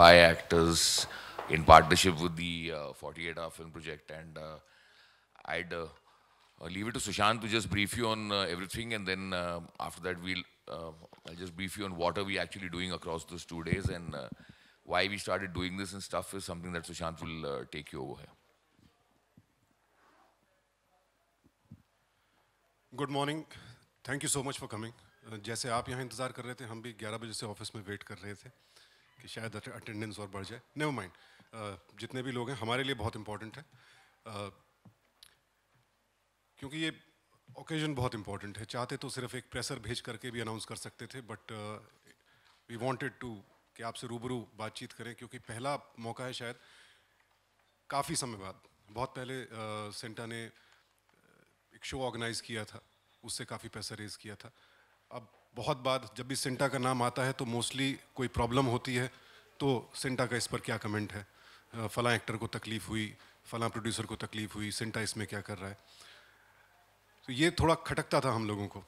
by actors in partnership with the uh, 48 Hour Film Project. And uh, I'd uh, leave it to Sushant to just brief you on uh, everything, and then uh, after that, we'll uh, I'll just brief you on what are we actually doing across those two days and why we started doing this and stuff is something that Sushant will take you over here. Good morning. Thank you so much for coming. जैसे आप यहाँ इंतज़ार कर रहे थे हम भी 11 बजे से ऑफिस में वेट कर रहे थे कि शायद अटेंडेंस और बढ़ जाए नेवर माइंड uh, जितने भी लोग हैं हमारे लिए बहुत इम्पॉर्टेंट है uh, क्योंकि ये ओकेजन बहुत इम्पोर्टेंट है चाहते तो सिर्फ एक प्रेसर भेज करके भी अनाउंस कर सकते थे बट वी वांटेड टू कि आपसे रूबरू बातचीत करें क्योंकि पहला मौका है शायद काफ़ी समय बाद बहुत पहले uh, सेंटा ने uh, एक शो ऑर्गेनाइज़ किया था उससे काफ़ी पैसा रेज किया था अब बहुत बार जब भी सिंटा का नाम आता है तो मोस्टली कोई प्रॉब्लम होती है तो सिंटा का इस पर क्या कमेंट है फला एक्टर को तकलीफ़ हुई फला प्रोड्यूसर को तकलीफ़ हुई सिंटा इसमें क्या कर रहा है तो ये थोड़ा खटकता था हम लोगों को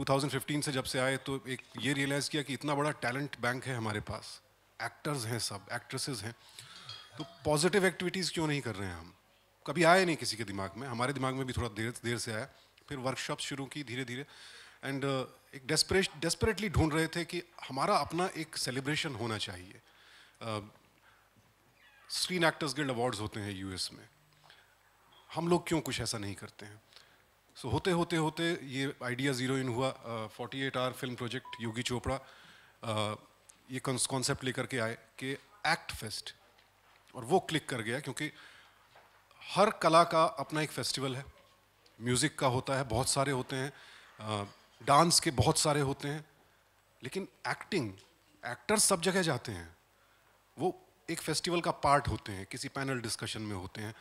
2015 से जब से आए तो एक ये रियलाइज़ किया कि इतना बड़ा टैलेंट बैंक है हमारे पास एक्टर्स हैं सब एक्ट्रेसेस हैं तो पॉजिटिव एक्टिविटीज़ क्यों नहीं कर रहे हैं हम कभी आए नहीं किसी के दिमाग में हमारे दिमाग में भी थोड़ा देर देर से आया फिर वर्कशॉप शुरू की धीरे धीरे एंड uh, एक डेस्परेट डेस्परेटली ढूंढ रहे थे कि हमारा अपना एक सेलिब्रेशन होना चाहिए स्क्रीन एक्टर्स गिल्ड अवार्ड्स होते हैं यूएस में हम लोग क्यों कुछ ऐसा नहीं करते हैं सो so, होते होते होते ये आइडिया ज़ीरो इन हुआ forty eight hour film project Yogi Chopra ये कॉन्सेप्ट लेकर के आए कि एक्ट फेस्ट और वो क्लिक कर गया क्योंकि हर कला का अपना एक फेस्टिवल है म्यूज़िक का होता है बहुत सारे होते हैं uh, डांस के बहुत सारे होते हैं लेकिन एक्टिंग एक्टर्स सब जगह जाते हैं वो एक फेस्टिवल का पार्ट होते हैं किसी पैनल डिस्कशन में होते हैं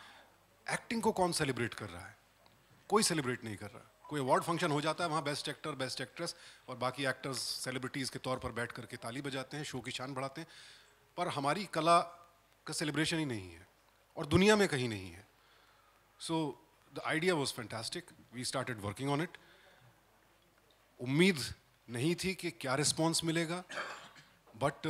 एक्टिंग को कौन सेलिब्रेट कर रहा है कोई सेलिब्रेट नहीं कर रहा कोई अवार्ड फंक्शन हो जाता है वहाँ बेस्ट एक्टर बेस्ट एक्ट्रेस और बाकी एक्टर्स सेलिब्रिटीज़ के तौर पर बैठ करके ताली बजाते हैं शो की शान बढ़ाते हैं पर हमारी कला का सेलिब्रेशन ही नहीं है और दुनिया में कहीं नहीं है so the idea was fantastic we started working on it उम्मीद नहीं थी कि क्या रिस्पॉन्स मिलेगा but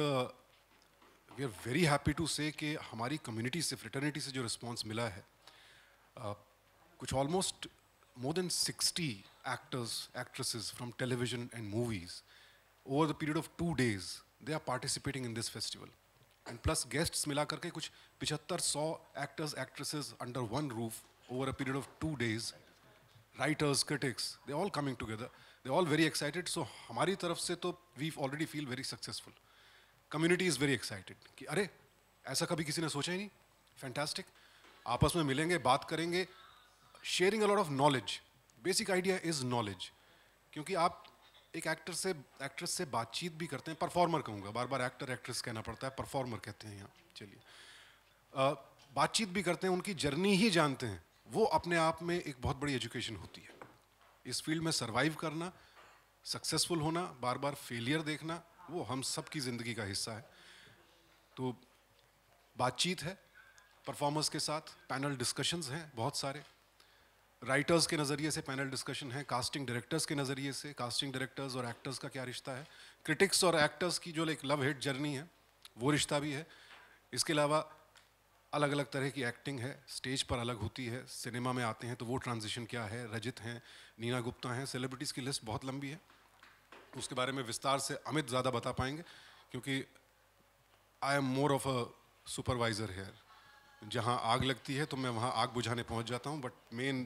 we are very happy to say कि हमारी कम्युनिटी से फ्रिटर्निटी से जो रिस्पॉन्स मिला है uh, कुछ almost more than sixty actors actresses from television and movies over the period of two days they are participating in this festival and plus guests मिला करके कुछ पिछहत्तर सौ actors actresses under one roof over a period of two days writers critics they all coming together they all very excited so हमारी तरफ से तो we already feel very successful community is very excited कि अरे ऐसा कभी किसी ने सोचा ही नहीं फैंटेस्टिक आपस में मिलेंगे बात करेंगे sharing a lot of knowledge basic idea is knowledge क्योंकि आप एक एक्टर से एक्ट्रेस से बातचीत भी करते हैं परफॉर्मर कहूँगा बार बार एक्टर एक्ट्रेस कहना पड़ता है परफॉर्मर कहते हैं यहाँ चलिए बातचीत भी करते हैं उनकी जर्नी ही जानते हैं वो अपने आप में एक बहुत बड़ी एजुकेशन होती है इस फील्ड में सर्वाइव करना सक्सेसफुल होना बार बार फेलियर देखना वो हम सब की ज़िंदगी का हिस्सा है तो बातचीत है परफॉर्मर्स के साथ पैनल डिस्कशंस हैं बहुत सारे राइटर्स के नज़रिए से पैनल डिस्कशन है कास्टिंग डायरेक्टर्स के नज़रिए से कास्टिंग डायरेक्टर्स और एक्टर्स का क्या रिश्ता है क्रिटिक्स और एक्टर्स की जो एक लव हिट जर्नी है वो रिश्ता भी है इसके अलावा अलग अलग तरह की एक्टिंग है स्टेज पर अलग होती है सिनेमा में आते हैं तो वो ट्रांजिशन क्या है रजित हैं नीना गुप्ता हैं सेलिब्रिटीज़ की लिस्ट बहुत लंबी है उसके बारे में विस्तार से अमित ज़्यादा बता पाएंगे क्योंकि I am more of a supervisor here जहाँ आग लगती है तो मैं वहाँ आग बुझाने पहुँच जाता हूँ बट मेन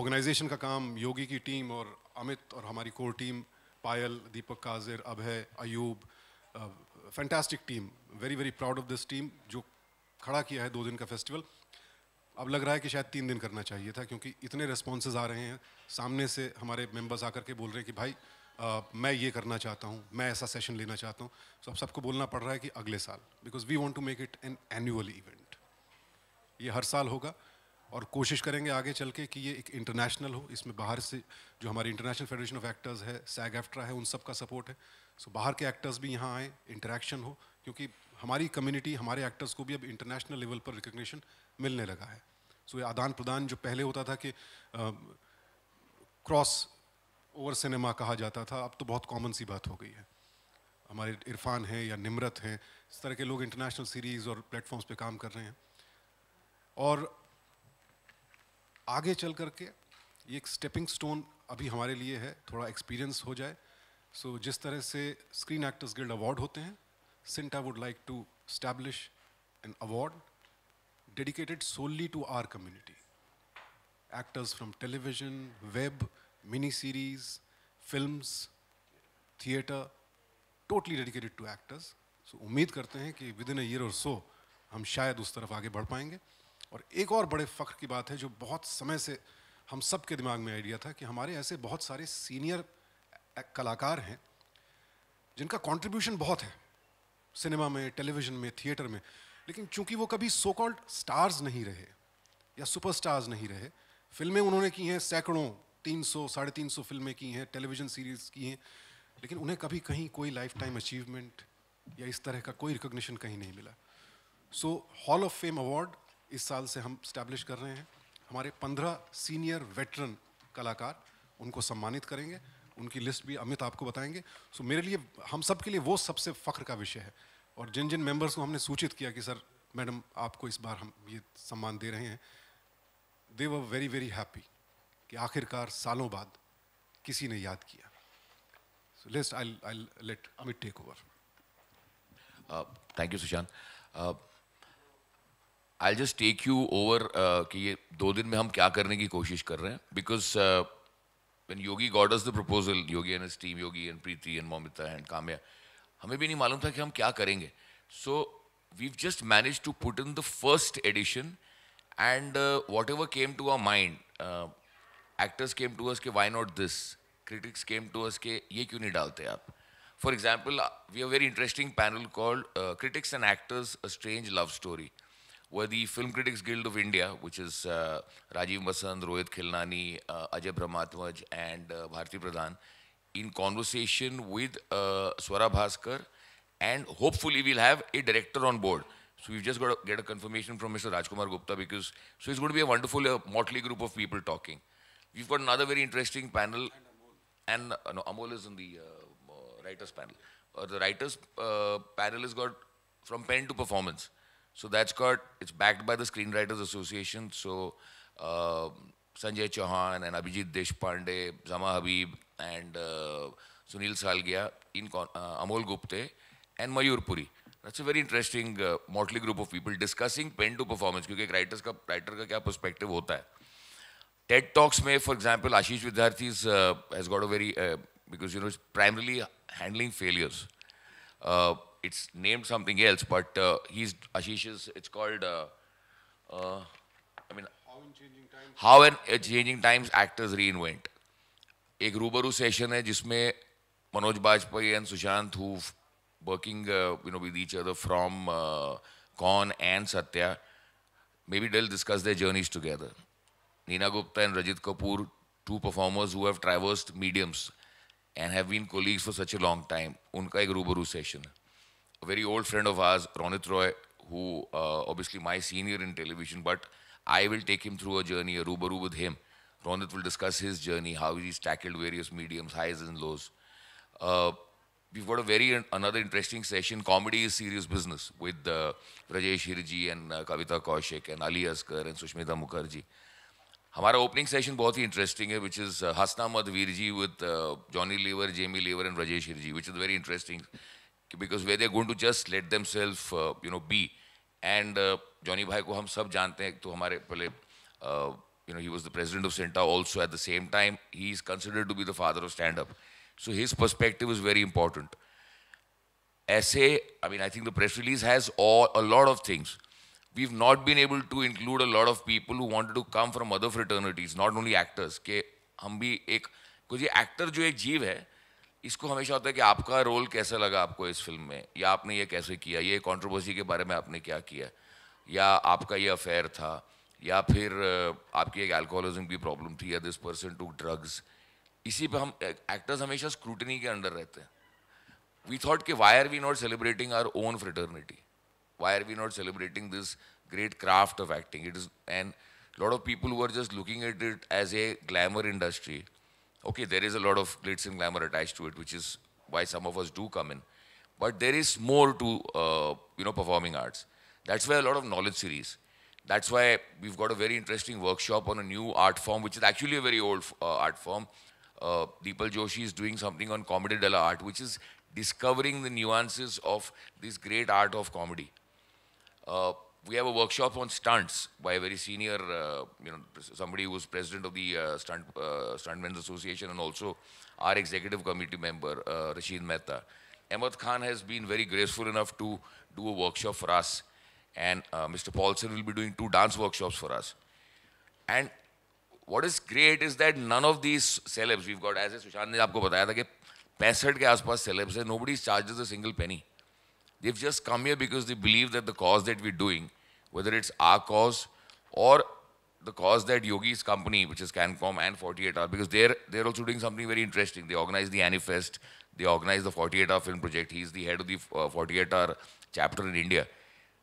ऑर्गेनाइजेशन का काम योगी की टीम और अमित और हमारी core team Payal Deepak Kajir Abhay Ayub fantastic team very very proud of this team जो खड़ा किया है दो दिन का फेस्टिवल अब लग रहा है कि शायद तीन दिन करना चाहिए था क्योंकि इतने रिस्पॉन्सेज आ रहे हैं सामने से हमारे मेंबर्स आकर के बोल रहे हैं कि भाई आ, मैं ये करना चाहता हूँ मैं ऐसा सेशन लेना चाहता हूँ सो तो अब सबको बोलना पड़ रहा है कि अगले साल because we want to make it an annual event ये हर साल होगा और कोशिश करेंगे आगे चल के कि ये एक इंटरनेशनल हो इसमें बाहर से जो हमारे इंटरनेशनल फेडरेशन ऑफ एक्टर्स है सैग एफ्ट्रा है उन सब का सपोर्ट है सो so, बाहर के एक्टर्स भी यहाँ आए इंटरेक्शन हो क्योंकि हमारी कम्युनिटी हमारे एक्टर्स को भी अब इंटरनेशनल लेवल पर रिकग्निशन मिलने लगा है सो so, ये आदान प्रदान जो पहले होता था कि क्रॉस ओवर सिनेमा कहा जाता था अब तो बहुत कॉमन सी बात हो गई है हमारे इरफान हैं या निमरत हैं इस तरह के लोग इंटरनेशनल सीरीज़ और प्लेटफॉर्म्स पे काम कर रहे हैं और आगे चल करके ये एक स्टेपिंग स्टोन अभी हमारे लिए है थोड़ा एक्सपीरियंस हो जाए सो so, जिस तरह से स्क्रीन एक्टर्स गिल्ड अवार्ड होते हैं Sinta would like to establish an award dedicated solely to our community. Actors from television, web, miniseries, films, theater, totally dedicated to actors. So उम्मीद करते हैं कि within a year or so हम शायद उस तरफ आगे बढ़ पाएंगे और एक और बड़े फ़ख्र की बात है जो बहुत समय से हम सब के दिमाग में आइडिया था कि हमारे ऐसे बहुत सारे सीनियर कलाकार हैं जिनका कंट्रीब्यूशन बहुत है सिनेमा में टेलीविज़न में थिएटर में लेकिन चूंकि वो कभी सो कॉल्ड स्टार्स नहीं रहे या सुपरस्टार्स नहीं रहे फिल्में उन्होंने की हैं सैकड़ों तीन सौ साढ़े तीन सौ फिल्में की हैं टेलीविज़न सीरीज़ की हैं लेकिन उन्हें कभी कहीं कोई लाइफ टाइम अचीवमेंट या इस तरह का कोई रिकोगशन कहीं नहीं मिला so hall of fame award इस साल से हम स्टैब्लिश कर रहे हैं हमारे पंद्रह सीनियर वेटरन कलाकार उनको सम्मानित करेंगे उनकी लिस्ट भी अमित आपको बताएंगे सो so, मेरे लिए हम सब के लिए वो सबसे फ़ख्र का विषय है और जिन जिन मेंबर्स को हमने सूचित किया कि सर मैडम आपको इस बार हम ये सम्मान दे रहे हैं दे व वेरी वेरी हैप्पी कि आखिरकार सालों बाद किसी ने याद किया so lest I I let Amit take over thank you Sushant I just take you over कि ये दो दिन में हम क्या करने की कोशिश कर रहे हैं because when Yogi got us the proposal, Yogi and his team, Yogi and Preeti and Momita and Kamya, हमें भी नहीं मालूम था कि हम क्या करेंगे so we just manage to put in the first edition and whatever came to our mind actors came to us के why not this critics came to us के ये क्यों नहीं डालते आप for example we are very interesting panel called critics and actors a strange love story were the Film Critics Guild of India, which is uh, Rajiv Masand, Rohit Khilnani, uh, Ajay Brahmatwaj, and uh, Bharti Pradhan, in conversation with uh, Swara Bhaskar, and hopefully we'll have a director on board. So we've just got to get a confirmation from Mr. Rajkumar Gupta because so it's going to be a wonderful uh, motley group of people talking. We've got another very interesting panel, and, Amol. and uh, no, Amol is in the uh, uh, writers panel. the writers panel has got from pen to performance. So that's got, it's backed by the Screenwriters Association. So uh, Sanjay Chauhan and Abhijit Deshpande, Zama Habib and uh, Sunil Salgia, in, uh, Amol Gupte and Mayur Puri. That's a very interesting uh, motley group of people discussing pen to performance क्योंकि एक writers का writer का TED Talks may, for example, Ashish में for example Ashish Vidyarthi has got a very because you know it's named something else, but uh, he's Ashish's. It's called. Uh, uh, I mean, how in changing times. How in uh, changing times actors reinvent. एक रूबरू session है जिसमें Manoj Bajpayee and Sushant who working you with each other from from Kaun and Satya maybe they'll discuss their journeys together. Nina Gupta and Rajit Kapoor, two performers who have traversed mediums and have been colleagues for such a long time. Unka ek rubaru session a very old friend of ours, Ronit Roy, who uh, obviously my senior in television, but I will take him through a journey, a rubaru with him. Ronit will discuss his journey, how he's tackled various mediums, highs and lows. Uh, we've got a very uh, another interesting session. Comedy is serious business with uh, Rajesh Hirji and uh, Kavita Kaushik and Ali Askar and Sushmita Mukherjee. Our opening session is very interesting, which is is हसना मधवीर ji with Johnny Lever, Jamie Lever and Rajesh Hirji which is because where they going to just let themselves uh, you know be and uh, Johnny bhai ko hum sab jante hain to hamare pehle uh, you know he was the president of Senta also at the same time he is considered to be the father of stand up so his perspective is very important essay I mean I think the press release has all a lot of things we've not been able to include a lot of people who wanted to come from other fraternities not only actors के हम ek? एक क्योंकि actor जो एक जीव है इसको हमेशा होता है कि आपका रोल कैसा लगा आपको इस फिल्म में या आपने ये कैसे किया ये कंट्रोवर्सी के बारे में आपने क्या किया या आपका ये अफेयर था या फिर आपकी एक अल्कोहलिज्म की प्रॉब्लम थी या दिस पर्सन टू ड्रग्स इसी पे हम एक्टर्स हमेशा स्क्रूटनी के अंडर रहते हैं वी थॉट कि why are we not celebrating our own fraternity why are we not celebrating this great craft of acting it is and lot of people people are just looking at it as a glamour industry Okay, there is a lot of glitz and glamour attached to it, which is why some of us do come in. But there is more to, uh, you know, performing arts. That's why a lot of knowledge series. That's why we've got a very interesting workshop on a new art form, which is actually a very old uh, art form. Uh, Deepal Joshi is doing something on comedy della art, which is discovering the nuances of this great art of comedy. Uh, we have a workshop on stunts by a very senior, uh, you know, somebody who's president of the uh, stunt uh, stuntmen's association and also our executive committee member uh, Rashid Mehta. Ahmad Khan has been very graceful enough to do a workshop for us, and uh, Mr. Paulson will be doing two dance workshops for us. And what is great is that none of these celebs we've got, as Sushant ने आपको बताया था कि 65 के आसपास celebs nobody charges a single penny. They've just come here because they believe that the cause that we're doing, whether it's our cause or the cause that Yogi's company, which is CanCom and 48 Hour, because they're, they're also doing something very interesting. They organize the Anifest, they organize the 48 Hour Film Project. He's the head of the uh, 48 Hour chapter in India.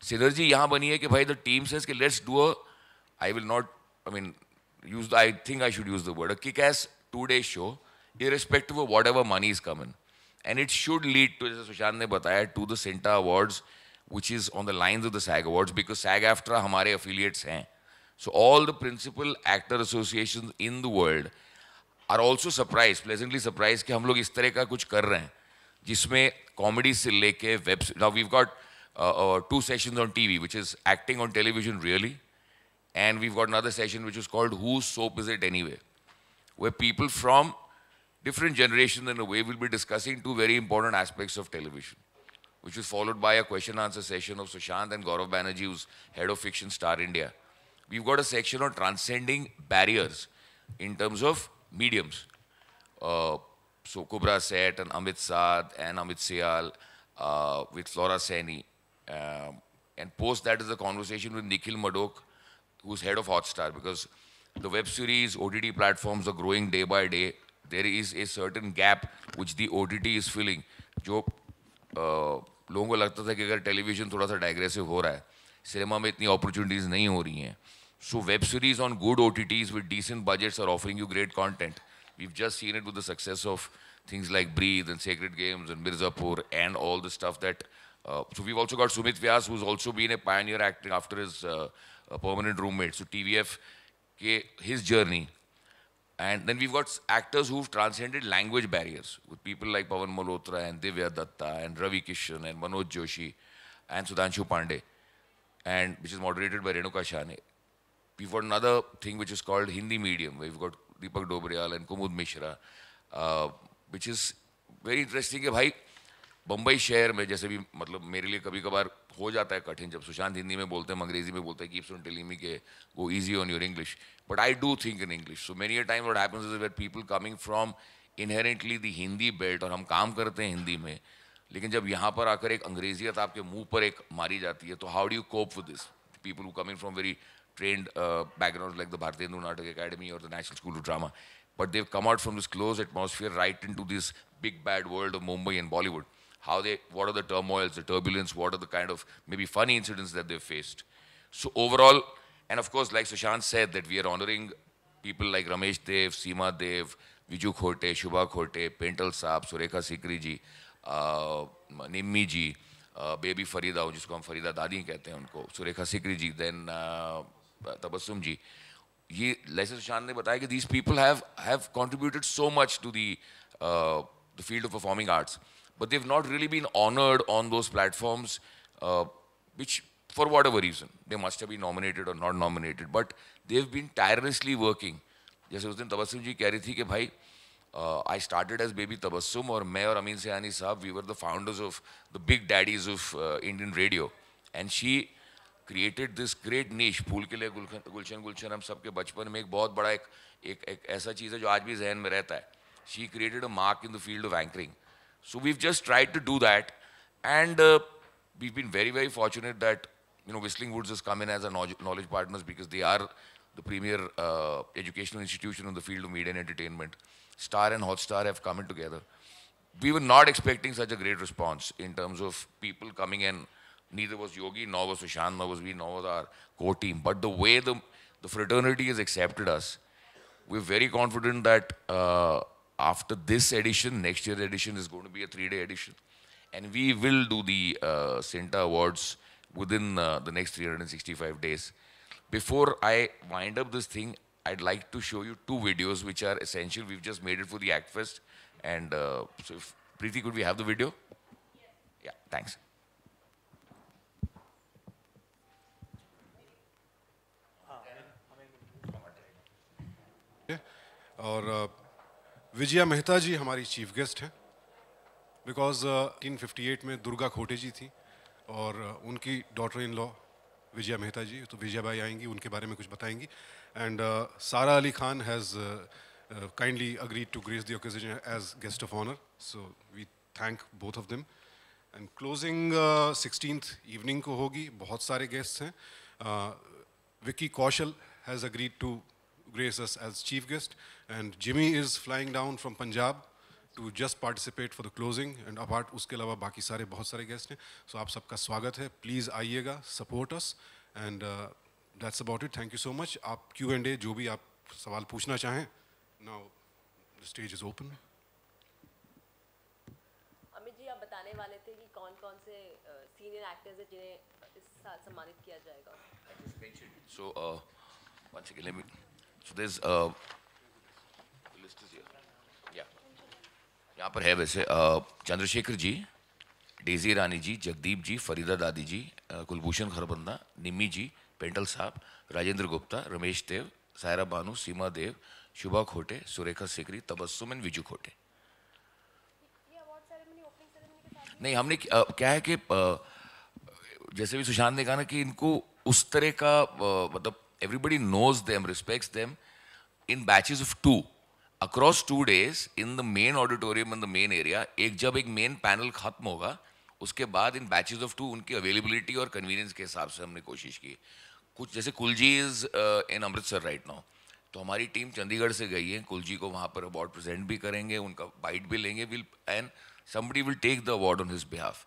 Synergy yahan bani hai ki bhai, the team says, ki, let's do a, I will not, I mean, use the, I think I should use the word, a kick-ass two-day show, irrespective of whatever money is coming and it should lead to, as Sushant ne bataya, to the Cinta Awards, which is on the lines of the SAG Awards, because SAG AFTRA हमारे affiliates So all the principal actor associations in the world are also surprised, pleasantly surprised that we are doing तरह का comedy web. Now we've got uh, uh, two sessions on TV, which is acting on television really, and we've got another session which is called Whose Soap Is It Anyway, where people from different generations in a way will be discussing two very important aspects of television, which was followed by a question answer session of Sushant and Gaurav Banerjee, who's head of Fiction Star India. We've got a section on transcending barriers in terms of mediums. Uh, so Kubra Set and Amit Saad and Amit Sial uh, with Flora Saini. Um, and post that is a conversation with Nikhil Madok, who's head of Hotstar, because the web series, OTT platforms are growing day by day there is a certain gap which the OTT is filling जो लोगों को लगता था कि अगर television थोड़ा सा डाइग्रेसिव हो रहा है सिनेमा में इतनी अपॉर्चुनिटीज़ नहीं हो रही हैं So web series on good OTTs with decent budgets are offering you great content. Content we've just seen it with the success of things like Breathe and Sacred Games and Mirzapur and all the stuff that. Uh, so we've also got Sumit Vyas, who's also been a pioneer acting after his uh, uh, permanent roommate. So TVF, के his journey and then we've got actors who've transcended language barriers with people like Pavan Malhotra and Divya Datta and Ravi Kishan and Manoj Joshi and Sudhanshu Pandey, and which is moderated by Renuka Shane. We've got another thing which is called Hindi medium, we've got Deepak Dobrial and Kumud Mishra, uh, which is very interesting कि भाई बम्बई शहर में जैसे हो जाता है कठिन जब सुशांत हिंदी में बोलते हैं अंग्रेजी में बोलते हैं कीप्स ऑन टेलिंग मी के go easy on your English but I do think in English so many a time what happens is where people coming from inherently the Hindi belt और हम काम करते हैं हिंदी में लेकिन जब यहाँ पर आकर एक अंग्रेजियत आपके मुंह पर एक मारी जाती है तो how do you cope with this people who coming from very trained background like the Bharatiya Hindu Natak academy और the national school of drama but they come out from this close uh, atmosphere right into this big bad world Mumbai and Bollywood how they, what are the turmoils, the turbulence, what are the kind of maybe funny incidents that they've faced. So overall, and of course, like Sushant said, that we are honoring people like Ramesh Dev, Seema Dev, Viju Khote, Shubha Khote, Pental Saab, Surekha Sikri ji, uh, Nimmi ji, uh, Baby Farida, जिसको हम Farida Farida Dadi, हैं Sikri Ji, then uh, Tabassum जी. ये जैसे सुशांत ने these people have have contributed so much to the uh, the field of performing arts but they've not really been honored on those platforms, uh, which for whatever reason, they must have been nominated or not nominated, but they've been tirelessly working. was Uh, I started as Baby Tabassum, or me or Amin Sehani Saab, we were the founders of the big daddies of uh, Indian radio. And she created this great niche. Phool ke liye gulchan gulchan hum sab ke bachpan mein ek bahut bada ek, ek, ek aisa cheez hai jo aaj bhi zhehen mein rehta hai. She created a mark in the field of anchoring. So we've just tried to do that. And uh, we've been very, very fortunate that, you know, Whistling Woods has come in as a knowledge partners because they are the premier uh, educational institution in the field of media and entertainment. Star and Hotstar have come in together. We were not expecting such a great response in terms of people coming in. Neither was Yogi, nor was Sushant, nor was we, nor was our core team. But the way the, the fraternity has accepted us, we're very confident that uh, after this edition, next year's edition is going to be a three-day edition. And we will do the uh, Awards within uh, the next 365 days. Before I wind up this thing, I'd like to show you two videos which are essential. We've just made it for the ACTFest. And uh, so if, Preeti, could we have the video? Yes. Yeah, thanks. और विजया मेहता जी हमारी chief guest हैं because fifty eight में दुर्गा खोटे जी थी और uh, उनकी daughter in law Vijaya Mehta ji तो विजया भाई आएंगी उनके बारे में कुछ बताएंगी and uh, Sara Ali Khan has kindly agreed to grace the occasion as guest of honour so we thank both of them and closing sixteen evening को होगी बहुत सारे गेस्ट हैं Vicky Kaushal has agreed to grace us as chief guest. And Jimmy is flying down from Punjab to just participate for the closing. And apart uske अलावा बाकी sare bahut sare guests hain. So aap sab ka swagat hai. Please aayega, support us. And uh, that's about it. Thank you so much. आप Q&A jo bhi aap sawal puchna chahein. Now the stage is open. वाले थे कि कौन-कौन से senior actors हैं जिन्हें इस साल सम्मानित किया जाएगा. So uh, once again, let me So there's uh, list is here. Yeah. यहाँ पर है वैसे uh, चंद्रशेखर जी डेजी रानी जी जगदीप जी फरीदा दादी जी uh, कुलभूषण खरबंदा निमी जी पेंटल साहब राजेंद्र गुप्ता रमेश देव सायरा बानू सीमा देव शुभा खोटे सुरेखा सिकरी तबस्सुम एंड विजू खोटे नहीं हमने uh, क्या है कि uh, जैसे भी सुशांत ने कहा ना कि इनको उस तरह का मतलब everybody knows them, respects them in batches of 2 Across 2 days, in the main auditorium, in the main area, ek jab ek main panel panel hoga uske baad in batches of 2 unki availability aur convenience ke hisab se humne koshish ki kuch jaise kulji is uh, in amritsar right now तो हमारी team Chandigarh से गई है कुलजी को वहाँ पर award present भी करेंगे उनका बाइट भी लेंगे will and somebody will take the award on his behalf.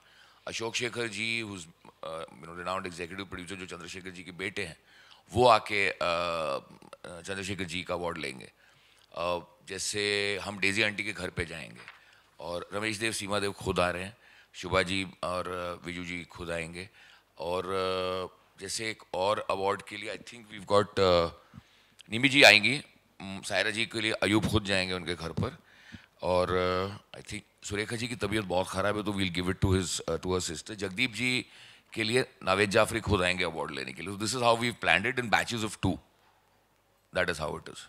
Ashok Shekhar ji, who's renowned executive producer जो चंद्रशेखर जी के बेटे हैं वो आके चंद्रशेखर जी का अवार्ड लेंगे जैसे हम डेजी आंटी के घर पे जाएंगे और रमेश देव सीमा देव खुद आ रहे हैं शुभा जी और विजू जी खुद आएंगे और जैसे एक और अवार्ड के लिए I think we got Nimmi ji आएंगी सायरा जी के लिए अयूब खुद जाएंगे उनके घर पर और आई थिंक सुरेखा जी की तबीयत बहुत ख़राब है तो we'll give it to his to her sister Jagdeep ji के लिए नावेद जाफरी खुद आएंगे अवार्ड लेने के लिए this is how we plan it in batches of two that is how it is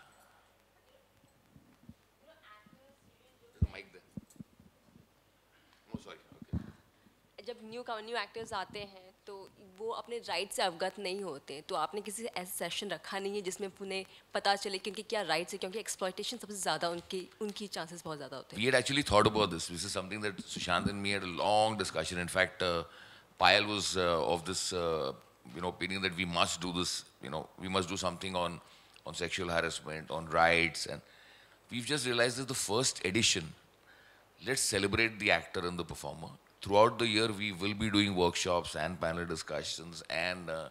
जब न्यू न्यू एक्टर्स आते हैं तो वो अपने राइट से अवगत नहीं होते तो आपने किसी ऐसे सेशन रखा नहीं है जिसमें उन्हें पता चले कि क्या राइट्स है क्योंकि एक्सप्लॉयटेशन सबसे ज़्यादा उनकी उनकी चांसेस बहुत ज़्यादा होते हैं actually thought about this this is something that Sushant and me had a long discussion in fact Payal was uh, of this, uh, you know, opinion that we must do this, you know, we must do something on, on sexual harassment, on rights, and we've just realized that the first edition, let's celebrate the actor and the performer. Throughout the year, we will be doing workshops and panel discussions and uh,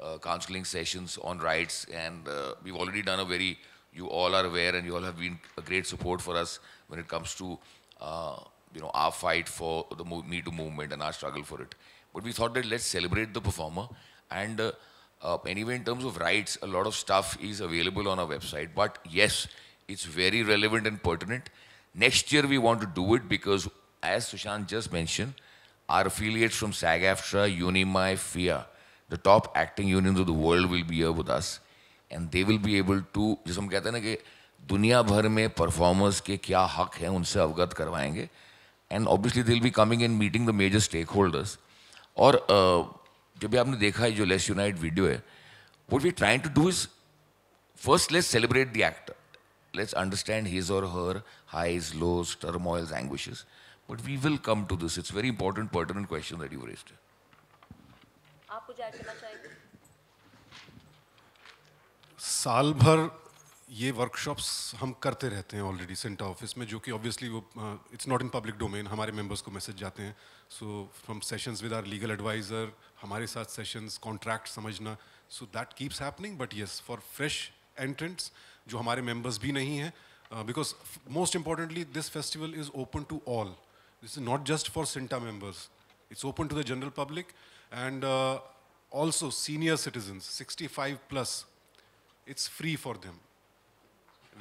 uh, counseling sessions on rights. And uh, we've already done a very, you all are aware and you all have been a great support for us when it comes to, uh, you know, our fight for the Me Too movement and our struggle for it. But we thought that let's celebrate the performer. And uh, uh, anyway, in terms of rights, a lot of stuff is available on our website. But yes, it's very relevant and pertinent. Next year, we want to do it because, as Sushant just mentioned, our affiliates from SAG-AFTRA, UNIMI, FIA, the top acting unions of the world will be here with us. and they will be able to. As we say, हैं ना कि दुनिया भर में performers के क्या हक हैं उनसे अवगत करवाएंगे and obviously they will be coming and meeting the major stakeholders और जब भी आपने देखा है जो लेस यूनाइट वीडियो है what we trying to do is first let's celebrate the actor let's understand his or her highs lows turmoils anguishes but we will come to this it's very important pertinent question that you rest साल भर ये workshops हम करते रहते हैं already centre office में जो कि ऑब्वियसली वो it's not in public domain हमारे मेंबर्स को मैसेज जाते हैं so from sessions with our legal adviser हमारे साथ सेशंस कॉन्ट्रैक्ट समझना so that keeps happening but yes for fresh entrants जो हमारे मेंबर्स भी नहीं हैं because most importantly this festival is open to all this is not just for CINTAA members it's open to the general public and also senior citizens 65 plus it's free for them.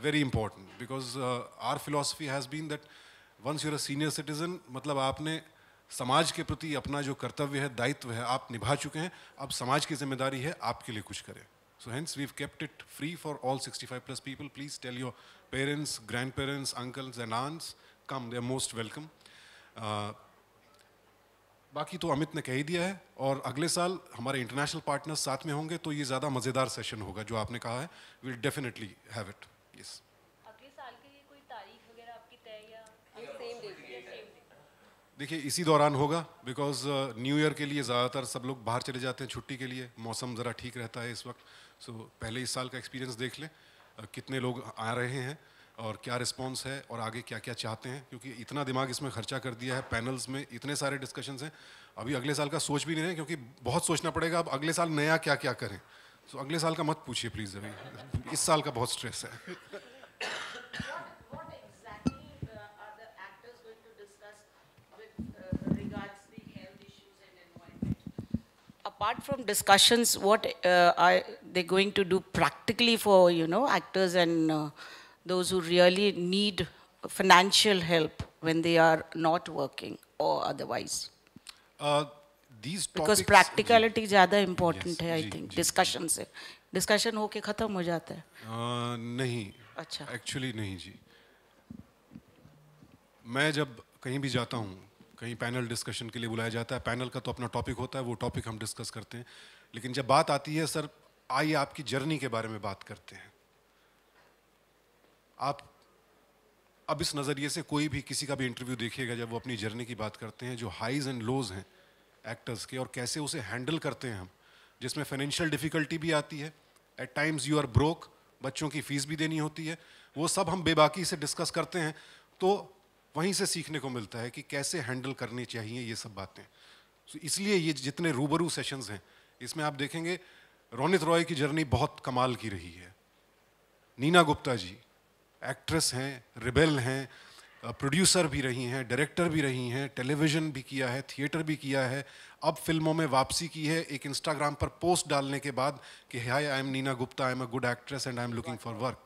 very important because uh, our philosophy has been that once you're a senior citizen मतलब आपने समाज के प्रति अपना जो कर्तव्य है दायित्व है आप निभा चुके हैं अब समाज की जिम्मेदारी है आपके लिए कुछ करें so hence we've kept it free for all 65 plus people please tell your parents grandparents uncles and come come most welcome most uh, welcome बाकी तो अमित ने कह ही दिया है और अगले साल हमारे इंटरनेशनल पार्टनर्स साथ में होंगे तो ये ज़्यादा मज़ेदार सेशन होगा जो आपने कहा है will definitely have it yes देखिए इसी दौरान होगा बिकॉज न्यू ईयर के लिए ज़्यादातर सब लोग बाहर चले जाते हैं छुट्टी के लिए मौसम ज़रा ठीक रहता है इस वक्त सो so, पहले इस साल का एक्सपीरियंस देख लें uh, कितने लोग आ रहे हैं और क्या रिस्पॉन्स है और आगे क्या क्या चाहते हैं क्योंकि इतना दिमाग इसमें खर्चा कर दिया है पैनल्स में इतने सारे डिस्कशंस हैं अभी अगले साल का सोच भी नहीं रहे क्योंकि बहुत सोचना पड़ेगा अब अगले साल नया क्या क्या करें so, अगले साल का मत पूछिए प्लीज़ अभी इस साल का बहुत स्ट्रेस है uh, uh, apart from discussions, what uh, are they going to do practically for you know actors and uh, those who really need financial help when they are not working or otherwise? Uh, these because practicality ज़्यादा important है I think discussion से discussion होके ख़त्म हो जाता है नहीं अच्छा actually नहीं जी मैं जब कहीं भी जाता हूँ कहीं पैनल डिस्कशन के लिए बुलाया जाता है पैनल का तो अपना टॉपिक होता है वो टॉपिक हम डिस्कस करते हैं लेकिन जब बात आती है सर आइए आपकी जर्नी के बारे में बात करते हैं आप अब इस नज़रिए से कोई भी किसी का भी इंटरव्यू देखिएगा जब वो अपनी जर्नी की बात करते हैं जो हाइज एंड लोज हैं एक्टर्स के और कैसे उसे हैंडल करते हैं हम जिसमें फाइनेंशियल डिफ़िकल्टी भी आती है at times you are broke बच्चों की फ़ीस भी देनी होती है वो सब हम बेबाकी से डिस्कस करते हैं तो वहीं से सीखने को मिलता है कि कैसे हैंडल करनी चाहिए ये सब बातें so, इसलिए ये जितने रूबरू सेशंस हैं इसमें आप देखेंगे रोनित रॉय की जर्नी बहुत कमाल की रही है नीना गुप्ता जी एक्ट्रेस हैं रिबेल हैं प्रोड्यूसर भी रही हैं डायरेक्टर भी रही हैं टेलीविज़न भी किया है थिएटर भी किया है अब फिल्मों में वापसी की है एक इंस्टाग्राम पर पोस्ट डालने के बाद कि hi I am Nina Gupta I am a good actress and I am looking for work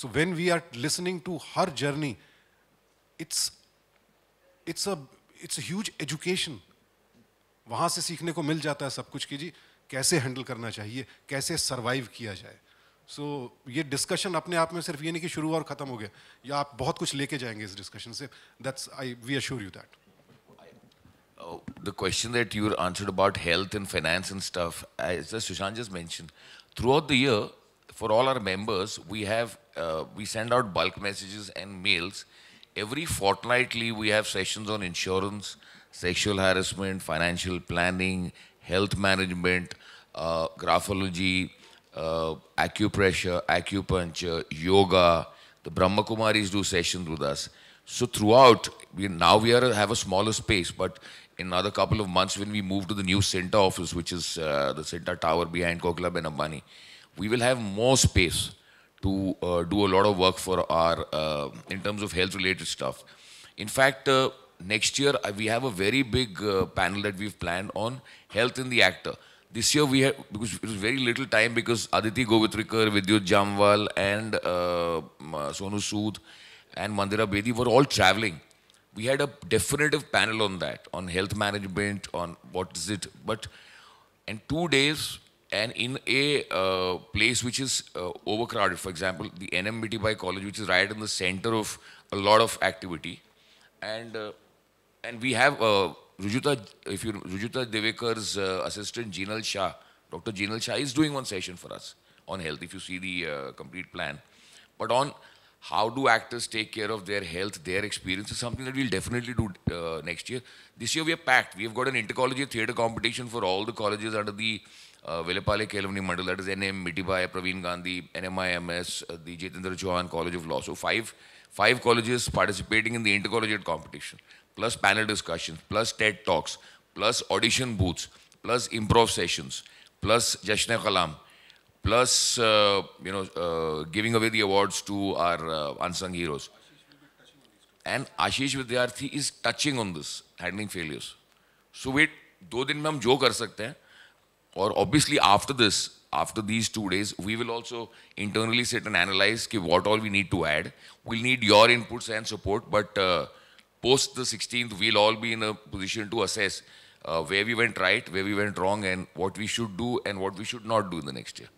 so when we are listening to her journey it's it's a it's huge education वहां से सीखने को मिल जाता है सब कुछ की जी कैसे हैंडल करना चाहिए कैसे सर्वाइव किया जाए सो so, ये डिस्कशन अपने आप में सिर्फ ये नहीं कि शुरू और खत्म हो गया या आप बहुत कुछ लेके जाएंगे इस डिस्कशन से that's I we assure you that the question that you answered about health and finance and stuff as Sushant just mention throughout the year for all our members we have we send out bulk messages and mails every fortnightly we have session on insurance sexual harassment financial planning health management graphology uh, acupressure, acupuncture, yoga. The Brahma Kumaris do sessions with us. So throughout, we, now we are, have a smaller space, but in another couple of months when we move to the new center office, which is uh, the center tower behind Koklab and Ambani, we will have more space to uh, do a lot of work for our, uh, in terms of health related stuff. In fact, uh, next year uh, we have a very big uh, panel that we've planned on health in the actor this year we had, because it was very little time because Aditi Govitrikar, Vidyut Jamwal and uh, uh, Sonu Sood and Mandira Bedi were all traveling. We had a definitive panel on that, on health management, on what is it, but, in two days and in a uh, place which is uh, overcrowded, for example, the NMBT by college, which is right in the center of a lot of activity. And, uh, and we have uh, Rujuta, if you, Rujuta Devekar's uh, assistant, Jinal Shah, Dr. Jinal Shah is doing one session for us on health, if you see the uh, complete plan. But on how do actors take care of their health, their experience is something that we'll definitely do uh, next year. This year we are packed. We've got an intercollegiate theatre competition for all the colleges under the uh, Velapale Kelavani Mandal, that is NM, Mitibhai, Praveen Gandhi, NMIMS, uh, the Jitendra Chauhan College of Law. So five, five colleges participating in the intercollegiate competition. plus panel discussions, plus TED Talks, plus audition booths, plus improv sessions, plus Jashne Kalam, plus, uh, you know, uh, giving away the awards to our uh, unsung heroes. And Ashish Vidyarthi is touching on this, handling failures. So we two days we can do it. सकते obviously after this, after these two days, we will also internally sit and analyze ki what all we need to add. We'll need your inputs and support, but uh, post the 16th, we'll all be in a position to assess uh, where we went right, where we went wrong, and what we should do and what we should not do in the next year.